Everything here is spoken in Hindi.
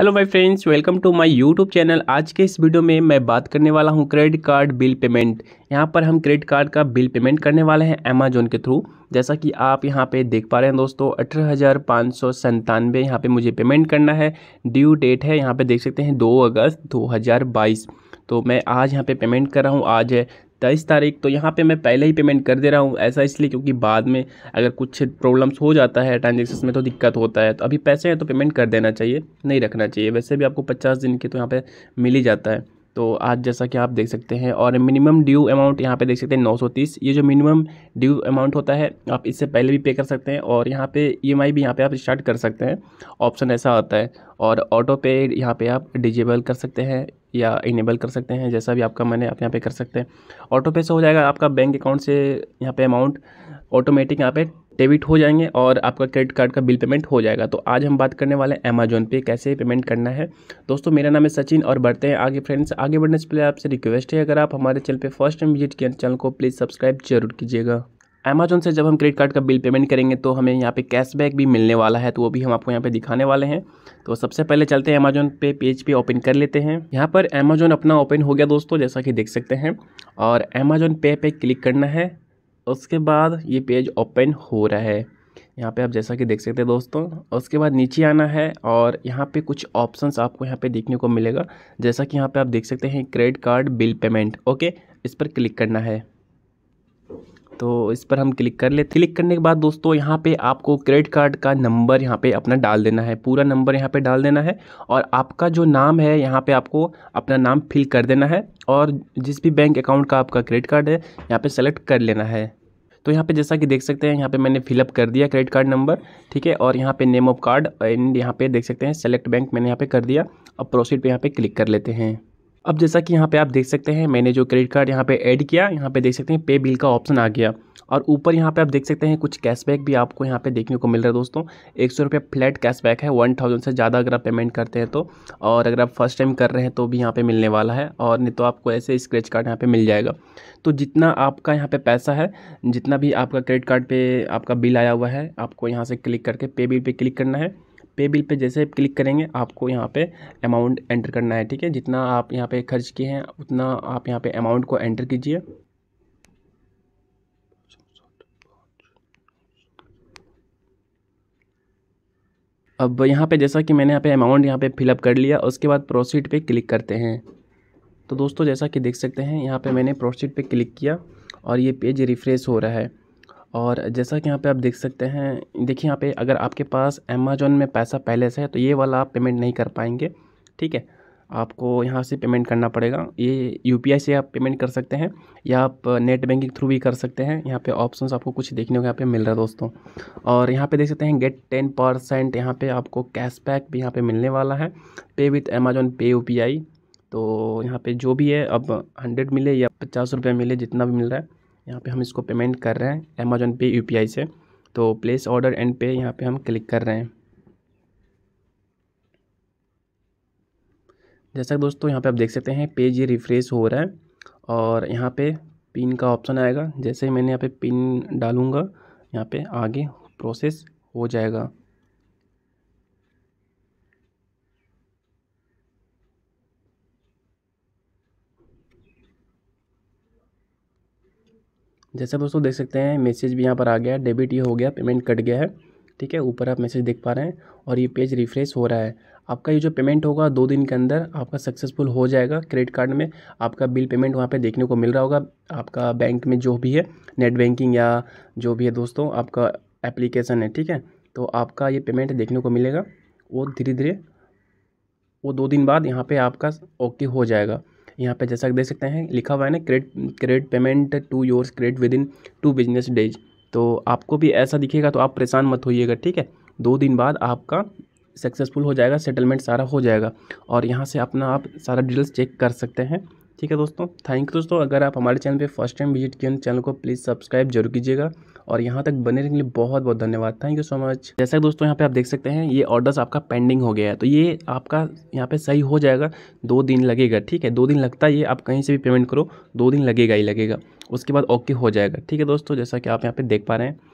hello my friends welcome to my YouTube channel आज के इस वीडियो में मैं बात करने वाला हूं क्रेडिट कार्ड बिल पेमेंट यहां पर हम क्रेडिट कार्ड का बिल पेमेंट करने वाले हैं अमेजोन के थ्रू जैसा कि आप यहां पे देख पा रहे हैं दोस्तों अठारह हज़ार पाँच सौ संतानवे यहाँ पर मुझे पेमेंट करना है ड्यू डेट है यहाँ पर देख सकते हैं दो अगस्त दो तो मैं आज यहाँ पे पेमेंट कर रहा हूँ आज है तेईस तारीख तो यहाँ पे मैं पहले ही पेमेंट कर दे रहा हूँ ऐसा इसलिए क्योंकि बाद में अगर कुछ प्रॉब्लम्स हो जाता है ट्रांजेक्शन में तो दिक्कत होता है तो अभी पैसे हैं तो पेमेंट कर देना चाहिए नहीं रखना चाहिए वैसे भी आपको पचास दिन के तो यहाँ पर मिल ही जाता है तो आज जैसा कि आप देख सकते हैं और मिनिमम ड्यू अमाउंट यहाँ पे देख सकते हैं 930 ये जो मिनिमम ड्यू अमाउंट होता है आप इससे पहले भी पे कर सकते हैं और यहाँ पे ई e भी यहाँ पे आप स्टार्ट कर सकते हैं ऑप्शन ऐसा आता है और ऑटो पे यहाँ पे आप डिजेबल कर सकते हैं या इनेबल कर सकते हैं जैसा भी आपका मन है आप यहाँ पे कर सकते हैं ऑटो पे से हो जाएगा आपका बैंक अकाउंट से यहाँ पे अमाउंट ऑटोमेटिक यहाँ पे डेबिट हो जाएंगे और आपका क्रेडिट कार्ड का बिल पेमेंट हो जाएगा तो आज हम बात करने वाले हैं अमेजोन पे कैसे पेमेंट करना है दोस्तों मेरा नाम है सचिन और बढ़ते हैं आगे फ्रेंड्स आगे बढ़ने से पहले आपसे रिक्वेस्ट है अगर आप हमारे चैनल पर फर्स्ट टाइम विजिट किए चैनल को प्लीज़ सब्सक्राइब जरूर कीजिएगा अमेजोन से जब हम क्रेडिट कार्ड का बिल पेमेंट करेंगे तो हमें यहाँ पे कैशबैक भी मिलने वाला है तो वो भी हम आपको यहाँ पे दिखाने वाले हैं तो सबसे पहले चलते हैं अमेजोन पे पेज पे ओपन कर लेते हैं यहाँ पर अमेजोन अपना ओपन हो गया दोस्तों जैसा कि देख सकते हैं और अमेजोन पे पे क्लिक करना है उसके बाद ये पेज ओपन हो रहा है यहाँ पे आप जैसा कि देख सकते हैं दोस्तों उसके बाद नीचे आना है और यहाँ पे कुछ ऑप्शंस आपको यहाँ पे देखने को मिलेगा जैसा कि यहाँ पे आप देख सकते हैं credit card bill payment okay इस पर क्लिक करना है तो इस पर हम क्लिक कर लेते क्लिक करने के बाद दोस्तों यहाँ पे आपको क्रेडिट कार्ड का नंबर यहाँ पे अपना डाल देना है पूरा नंबर यहाँ पे डाल देना है और आपका जो नाम है यहाँ पे आपको अपना नाम फिल कर देना है और जिस भी बैंक अकाउंट का आपका क्रेडिट कार्ड है यहाँ पर सेलेक्ट कर लेना है तो यहाँ पे जैसा कि देख सकते हैं यहाँ पे मैंने फिलअप कर दिया क्रेडिट कार्ड नंबर ठीक है और यहाँ पे नेम ऑफ कार्ड एंड यहाँ पे देख सकते हैं सेलेक्ट बैंक मैंने यहाँ पे कर दिया अब प्रोसीड पे यहाँ पे क्लिक कर लेते हैं अब जैसा कि यहाँ पे आप देख सकते हैं मैंने जो क्रेडिट कार्ड यहाँ पे ऐड किया यहाँ पे देख सकते हैं पे बिल का ऑप्शन आ गया और ऊपर यहाँ पे आप देख सकते हैं कुछ कैशबैक भी आपको यहाँ पे देखने को मिल रहा है दोस्तों एक सौ रुपये फ्लैट कैशबैक है वन थाउजेंड से ज़्यादा अगर आप पेमेंट करते हैं तो और अगर आप फर्स्ट टाइम कर रहे हैं तो भी यहाँ पे मिलने वाला है और नहीं तो आपको ऐसे स्क्रैच कार्ड यहाँ पे मिल जाएगा तो जितना आपका यहाँ पर पैसा है जितना भी आपका क्रेडिट कार्ड पर आपका बिल आया हुआ है आपको यहाँ से क्लिक करके पे बिल पर क्लिक करना है पे बिल पे जैसे क्लिक करेंगे आपको यहाँ पे अमाउंट एंटर करना है ठीक है जितना आप यहाँ पे खर्च किए हैं उतना आप यहाँ पे अमाउंट को एंटर कीजिए अब यहाँ पे जैसा कि मैंने यहाँ पे अमाउंट यहाँ पे फिलअप कर लिया उसके बाद प्रोसीड पे क्लिक करते हैं तो दोस्तों जैसा कि देख सकते हैं यहाँ पे मैंने प्रोसीड पे क्लिक किया और ये पेज रिफ़्रेश हो रहा है और जैसा कि यहाँ पे आप देख सकते हैं देखिए यहाँ पे अगर आपके पास अमेजोन में पैसा पहले से है तो ये वाला आप पेमेंट नहीं कर पाएंगे ठीक है आपको यहाँ से पेमेंट करना पड़ेगा ये यू से आप पेमेंट कर सकते हैं या आप नेट बैंकिंग थ्रू भी कर सकते हैं यहाँ पे ऑप्शंस आपको कुछ देखने को यहाँ पे मिल रहा है दोस्तों और यहाँ पे देख सकते हैं गेट टेन परसेंट यहाँ पर आपको कैशबैक भी यहाँ पे मिलने वाला है पे विथ अमेजोन पे यू तो यहाँ पर जो भी है अब हंड्रेड मिले या पचास रुपये मिले जितना भी मिल रहा है यहाँ पे हम इसको पेमेंट कर रहे हैं अमेजोन पे यू से तो प्लेस ऑर्डर एंड पे यहाँ पे हम क्लिक कर रहे हैं जैसा कि दोस्तों यहाँ पे आप देख सकते हैं पेज ये रिफ़्रेश हो रहा है और यहाँ पे पिन का ऑप्शन आएगा जैसे ही मैंने यहाँ पे पिन डालूँगा यहाँ पे आगे प्रोसेस हो जाएगा जैसे दोस्तों देख सकते हैं मैसेज भी यहाँ पर आ गया है डेबिट ये हो गया पेमेंट कट गया है ठीक है ऊपर आप मैसेज देख पा रहे हैं और ये पेज रिफ्रेश हो रहा है आपका ये जो पेमेंट होगा दो दिन के अंदर आपका सक्सेसफुल हो जाएगा क्रेडिट कार्ड में आपका बिल पेमेंट वहाँ पे देखने को मिल रहा होगा आपका बैंक में जो भी है नेट बैंकिंग या जो भी है दोस्तों आपका एप्लीकेशन है ठीक है तो आपका ये पेमेंट देखने को मिलेगा वो धीरे धीरे वो दो दिन बाद यहाँ पर आपका ओके हो जाएगा यहाँ पे जैसा देख सकते हैं लिखा हुआ है ना cred credit payment to yours credit within two business days तो आपको भी ऐसा दिखेगा तो आप परेशान मत होइएगा ठीक है दो दिन बाद आपका सक्सेसफुल हो जाएगा सेटलमेंट सारा हो जाएगा और यहाँ से अपना आप सारा डिटेल्स चेक कर सकते हैं ठीक है दोस्तों थैंक यू दोस्तों अगर आप हमारे चैनल पे फर्स्ट टाइम विजिट किए चैनल तो को प्लीज़ सब्सक्राइब जरूर कीजिएगा और यहाँ तक बने रहने के लिए बहुत बहुत धन्यवाद थैंक यू सो मच जैसा दोस्तों यहाँ पे आप देख सकते हैं ये ऑर्डर्स आपका पेंडिंग हो गया है तो ये आपका यहाँ पे सही हो जाएगा दो दिन लगेगा ठीक है दो दिन लगता है ये आप कहीं से भी पेमेंट करो दो दिन लगेगा ही लगेगा उसके बाद ओके हो जाएगा ठीक है दोस्तों जैसा कि आप यहाँ पर देख पा रहे हैं